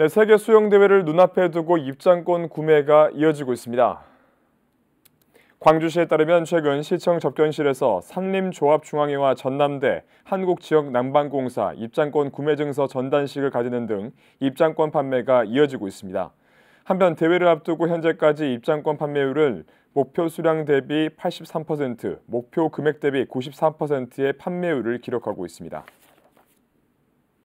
네, 세계 수영대회를 눈앞에 두고 입장권 구매가 이어지고 있습니다. 광주시에 따르면 최근 시청 접견실에서 산림조합중앙회와 전남대, 한국지역난방공사 입장권 구매증서 전단식을 가지는 등 입장권 판매가 이어지고 있습니다. 한편 대회를 앞두고 현재까지 입장권 판매율은 목표 수량 대비 83%, 목표 금액 대비 93%의 판매율을 기록하고 있습니다.